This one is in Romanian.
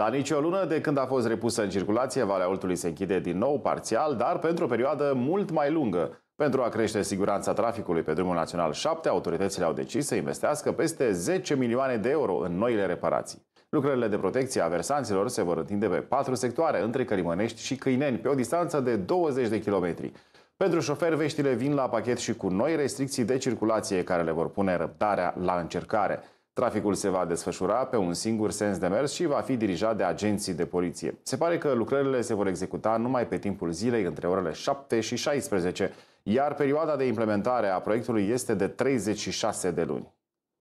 La nicio lună de când a fost repusă în circulație, Valea Oltului se închide din nou parțial, dar pentru o perioadă mult mai lungă. Pentru a crește siguranța traficului pe drumul național 7, autoritățile au decis să investească peste 10 milioane de euro în noile reparații. Lucrările de protecție a versanților se vor întinde pe patru sectoare, între Călimănești și Câineni, pe o distanță de 20 de kilometri. Pentru șoferi, veștile vin la pachet și cu noi restricții de circulație care le vor pune răbdarea la încercare. Traficul se va desfășura pe un singur sens de mers și va fi dirijat de agenții de poliție. Se pare că lucrările se vor executa numai pe timpul zilei între orele 7 și 16, iar perioada de implementare a proiectului este de 36 de luni.